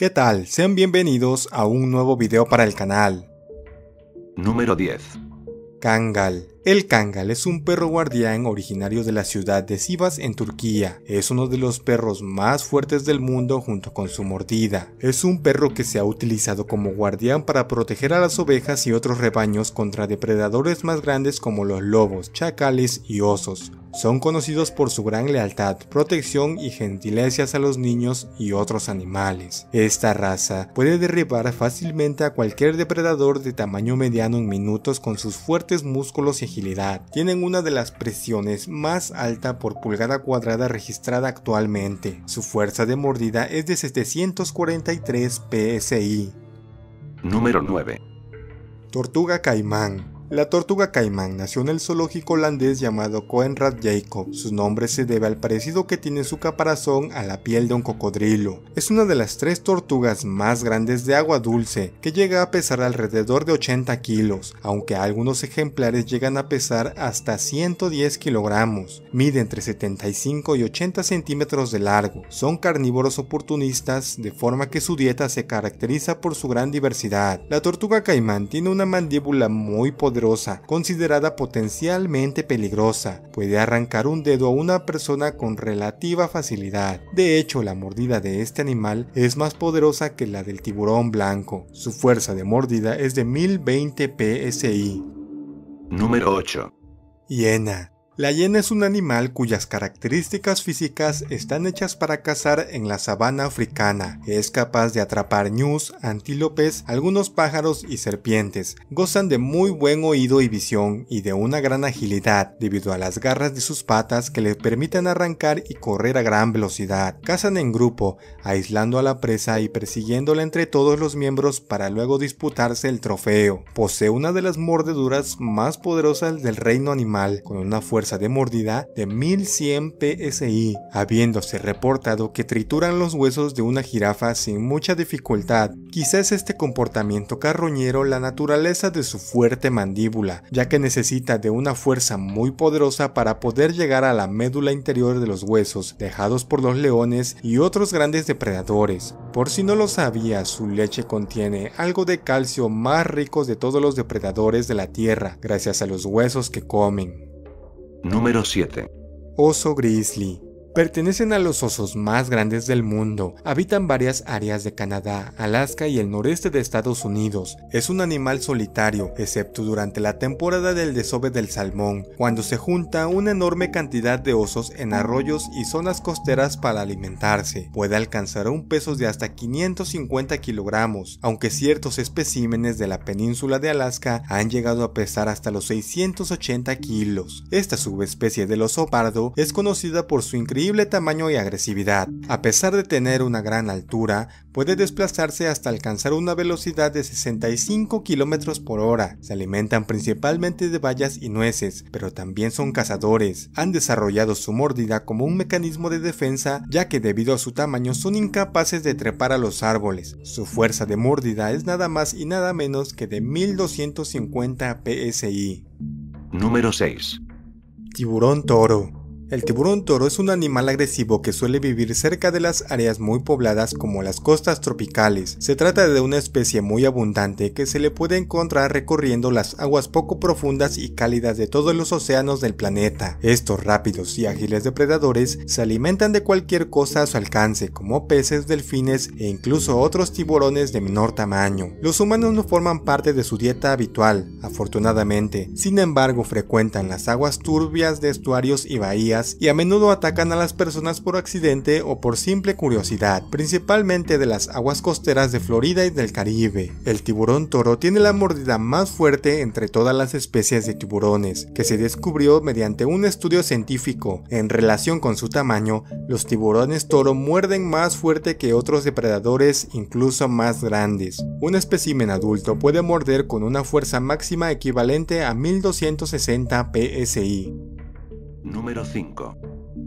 ¿Qué tal? Sean bienvenidos a un nuevo video para el canal. Número 10. Kangal. El Kangal es un perro guardián originario de la ciudad de Sivas en Turquía. Es uno de los perros más fuertes del mundo junto con su mordida. Es un perro que se ha utilizado como guardián para proteger a las ovejas y otros rebaños contra depredadores más grandes como los lobos, chacales y osos. Son conocidos por su gran lealtad, protección y gentilezas a los niños y otros animales. Esta raza puede derribar fácilmente a cualquier depredador de tamaño mediano en minutos con sus fuertes músculos y agilidad. Tienen una de las presiones más alta por pulgada cuadrada registrada actualmente. Su fuerza de mordida es de 743 psi. Número 9. Tortuga caimán. La tortuga caimán nació en el zoológico holandés llamado Coenrad Jacob. Su nombre se debe al parecido que tiene su caparazón a la piel de un cocodrilo. Es una de las tres tortugas más grandes de agua dulce, que llega a pesar alrededor de 80 kilos, aunque algunos ejemplares llegan a pesar hasta 110 kilogramos. Mide entre 75 y 80 centímetros de largo. Son carnívoros oportunistas, de forma que su dieta se caracteriza por su gran diversidad. La tortuga caimán tiene una mandíbula muy poderosa considerada potencialmente peligrosa. Puede arrancar un dedo a una persona con relativa facilidad. De hecho, la mordida de este animal es más poderosa que la del tiburón blanco. Su fuerza de mordida es de 1020 psi. Número 8. Hiena. La hiena es un animal cuyas características físicas están hechas para cazar en la sabana africana. Es capaz de atrapar ñus, antílopes, algunos pájaros y serpientes. Gozan de muy buen oído y visión y de una gran agilidad debido a las garras de sus patas que les permiten arrancar y correr a gran velocidad. Cazan en grupo, aislando a la presa y persiguiéndola entre todos los miembros para luego disputarse el trofeo. Posee una de las mordeduras más poderosas del reino animal, con una fuerza de mordida de 1100 psi, habiéndose reportado que trituran los huesos de una jirafa sin mucha dificultad. Quizás este comportamiento carroñero la naturaleza de su fuerte mandíbula, ya que necesita de una fuerza muy poderosa para poder llegar a la médula interior de los huesos dejados por los leones y otros grandes depredadores. Por si no lo sabía, su leche contiene algo de calcio más rico de todos los depredadores de la Tierra, gracias a los huesos que comen. Número 7. Oso Grizzly. Pertenecen a los osos más grandes del mundo, habitan varias áreas de Canadá, Alaska y el noreste de Estados Unidos. Es un animal solitario, excepto durante la temporada del desove del salmón, cuando se junta una enorme cantidad de osos en arroyos y zonas costeras para alimentarse. Puede alcanzar un peso de hasta 550 kilogramos, aunque ciertos especímenes de la península de Alaska han llegado a pesar hasta los 680 kilos. Esta subespecie del oso pardo es conocida por su increíble tamaño y agresividad. A pesar de tener una gran altura, puede desplazarse hasta alcanzar una velocidad de 65 km por hora. Se alimentan principalmente de bayas y nueces, pero también son cazadores. Han desarrollado su mordida como un mecanismo de defensa, ya que debido a su tamaño son incapaces de trepar a los árboles. Su fuerza de mordida es nada más y nada menos que de 1250 psi. Número 6. Tiburón toro. El tiburón toro es un animal agresivo que suele vivir cerca de las áreas muy pobladas como las costas tropicales. Se trata de una especie muy abundante que se le puede encontrar recorriendo las aguas poco profundas y cálidas de todos los océanos del planeta. Estos rápidos y ágiles depredadores se alimentan de cualquier cosa a su alcance, como peces, delfines e incluso otros tiburones de menor tamaño. Los humanos no forman parte de su dieta habitual, afortunadamente. Sin embargo, frecuentan las aguas turbias de estuarios y bahías y a menudo atacan a las personas por accidente o por simple curiosidad, principalmente de las aguas costeras de Florida y del Caribe. El tiburón toro tiene la mordida más fuerte entre todas las especies de tiburones, que se descubrió mediante un estudio científico. En relación con su tamaño, los tiburones toro muerden más fuerte que otros depredadores, incluso más grandes. Un espécimen adulto puede morder con una fuerza máxima equivalente a 1260 psi. Número 5.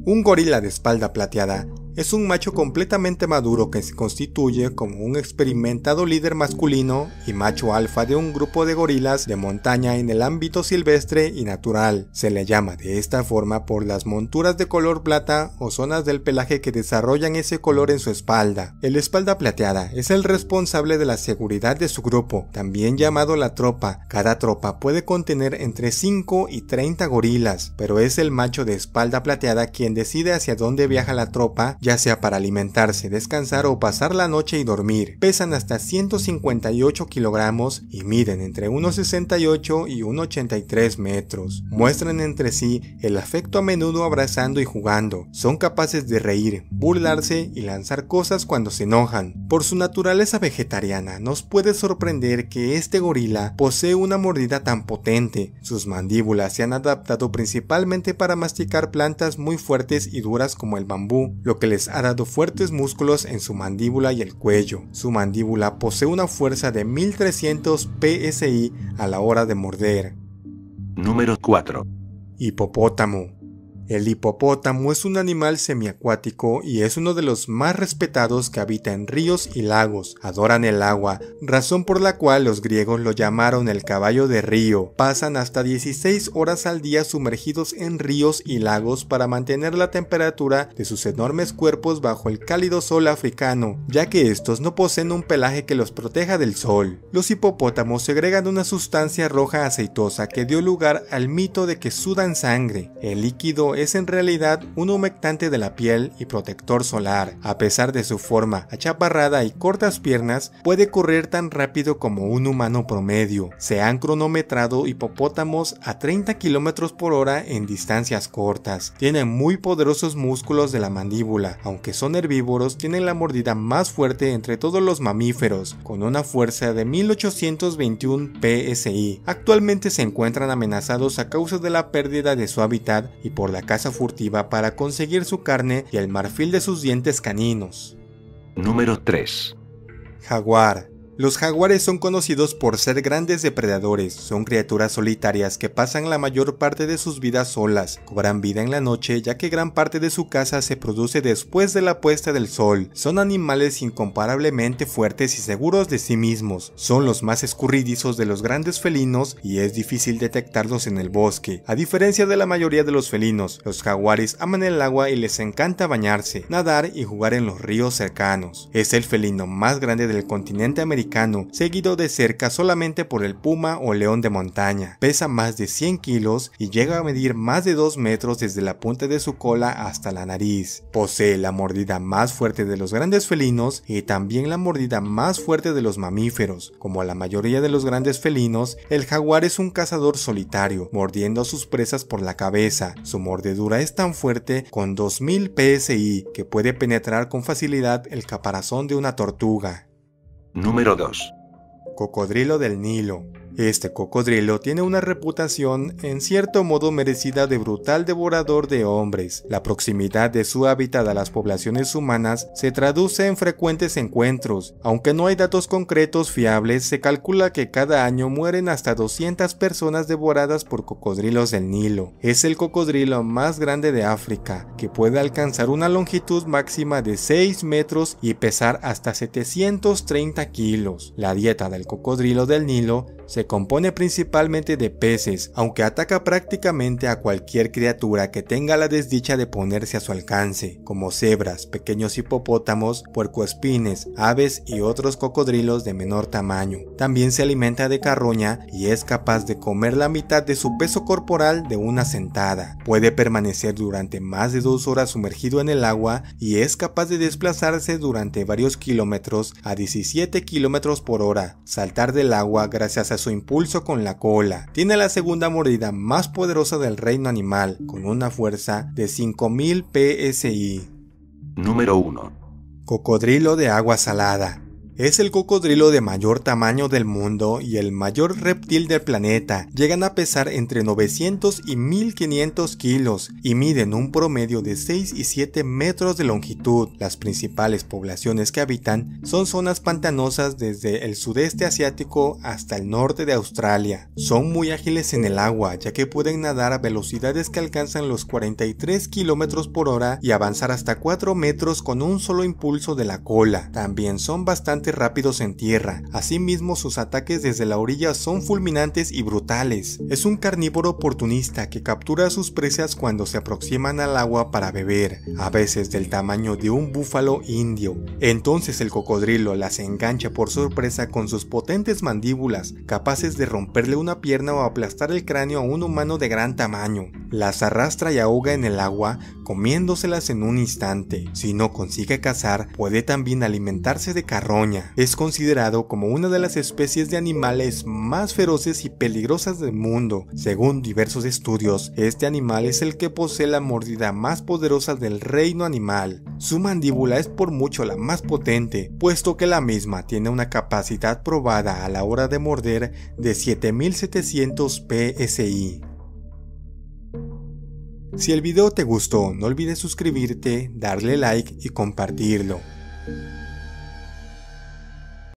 Un gorila de espalda plateada es un macho completamente maduro que se constituye como un experimentado líder masculino y macho alfa de un grupo de gorilas de montaña en el ámbito silvestre y natural. Se le llama de esta forma por las monturas de color plata o zonas del pelaje que desarrollan ese color en su espalda. El espalda plateada es el responsable de la seguridad de su grupo, también llamado la tropa. Cada tropa puede contener entre 5 y 30 gorilas, pero es el macho de espalda plateada quien decide hacia dónde viaja la tropa ya sea para alimentarse, descansar o pasar la noche y dormir. Pesan hasta 158 kilogramos y miden entre 1,68 y 1,83 metros. Muestran entre sí el afecto a menudo abrazando y jugando. Son capaces de reír, burlarse y lanzar cosas cuando se enojan. Por su naturaleza vegetariana, nos puede sorprender que este gorila posee una mordida tan potente. Sus mandíbulas se han adaptado principalmente para masticar plantas muy fuertes y duras como el bambú, lo que ha dado fuertes músculos en su mandíbula y el cuello. Su mandíbula posee una fuerza de 1300 psi a la hora de morder. Número 4. Hipopótamo. El hipopótamo es un animal semiacuático y es uno de los más respetados que habita en ríos y lagos. Adoran el agua, razón por la cual los griegos lo llamaron el caballo de río. Pasan hasta 16 horas al día sumergidos en ríos y lagos para mantener la temperatura de sus enormes cuerpos bajo el cálido sol africano, ya que estos no poseen un pelaje que los proteja del sol. Los hipopótamos segregan una sustancia roja aceitosa que dio lugar al mito de que sudan sangre. El líquido es en realidad un humectante de la piel y protector solar. A pesar de su forma achaparrada y cortas piernas, puede correr tan rápido como un humano promedio. Se han cronometrado hipopótamos a 30 km por hora en distancias cortas. Tienen muy poderosos músculos de la mandíbula. Aunque son herbívoros, tienen la mordida más fuerte entre todos los mamíferos, con una fuerza de 1821 psi. Actualmente se encuentran amenazados a causa de la pérdida de su hábitat y por la casa furtiva para conseguir su carne y el marfil de sus dientes caninos. Número 3. Jaguar. Los jaguares son conocidos por ser grandes depredadores, son criaturas solitarias que pasan la mayor parte de sus vidas solas, cobran vida en la noche ya que gran parte de su caza se produce después de la puesta del sol, son animales incomparablemente fuertes y seguros de sí mismos, son los más escurridizos de los grandes felinos y es difícil detectarlos en el bosque. A diferencia de la mayoría de los felinos, los jaguares aman el agua y les encanta bañarse, nadar y jugar en los ríos cercanos. Es el felino más grande del continente americano seguido de cerca solamente por el puma o león de montaña. Pesa más de 100 kilos y llega a medir más de 2 metros desde la punta de su cola hasta la nariz. Posee la mordida más fuerte de los grandes felinos y también la mordida más fuerte de los mamíferos. Como la mayoría de los grandes felinos, el jaguar es un cazador solitario, mordiendo a sus presas por la cabeza. Su mordedura es tan fuerte con 2000 psi que puede penetrar con facilidad el caparazón de una tortuga. Número 2. Cocodrilo del Nilo. Este cocodrilo tiene una reputación en cierto modo merecida de brutal devorador de hombres. La proximidad de su hábitat a las poblaciones humanas se traduce en frecuentes encuentros. Aunque no hay datos concretos fiables, se calcula que cada año mueren hasta 200 personas devoradas por cocodrilos del Nilo. Es el cocodrilo más grande de África, que puede alcanzar una longitud máxima de 6 metros y pesar hasta 730 kilos. La dieta del cocodrilo del Nilo se compone principalmente de peces, aunque ataca prácticamente a cualquier criatura que tenga la desdicha de ponerse a su alcance, como cebras, pequeños hipopótamos, puercoespines, aves y otros cocodrilos de menor tamaño. También se alimenta de carroña y es capaz de comer la mitad de su peso corporal de una sentada. Puede permanecer durante más de dos horas sumergido en el agua y es capaz de desplazarse durante varios kilómetros a 17 kilómetros por hora, saltar del agua gracias a su impulso con la cola. Tiene la segunda mordida más poderosa del reino animal, con una fuerza de 5000 psi. Número 1. Cocodrilo de agua salada. Es el cocodrilo de mayor tamaño del mundo y el mayor reptil del planeta. Llegan a pesar entre 900 y 1500 kilos y miden un promedio de 6 y 7 metros de longitud. Las principales poblaciones que habitan son zonas pantanosas desde el sudeste asiático hasta el norte de Australia. Son muy ágiles en el agua ya que pueden nadar a velocidades que alcanzan los 43 kilómetros por hora y avanzar hasta 4 metros con un solo impulso de la cola. También son bastante rápidos en tierra, asimismo sus ataques desde la orilla son fulminantes y brutales. Es un carnívoro oportunista que captura a sus presas cuando se aproximan al agua para beber, a veces del tamaño de un búfalo indio. Entonces el cocodrilo las engancha por sorpresa con sus potentes mandíbulas, capaces de romperle una pierna o aplastar el cráneo a un humano de gran tamaño las arrastra y ahoga en el agua, comiéndoselas en un instante. Si no consigue cazar, puede también alimentarse de carroña. Es considerado como una de las especies de animales más feroces y peligrosas del mundo. Según diversos estudios, este animal es el que posee la mordida más poderosa del reino animal. Su mandíbula es por mucho la más potente, puesto que la misma tiene una capacidad probada a la hora de morder de 7700 psi. Si el video te gustó, no olvides suscribirte, darle like y compartirlo.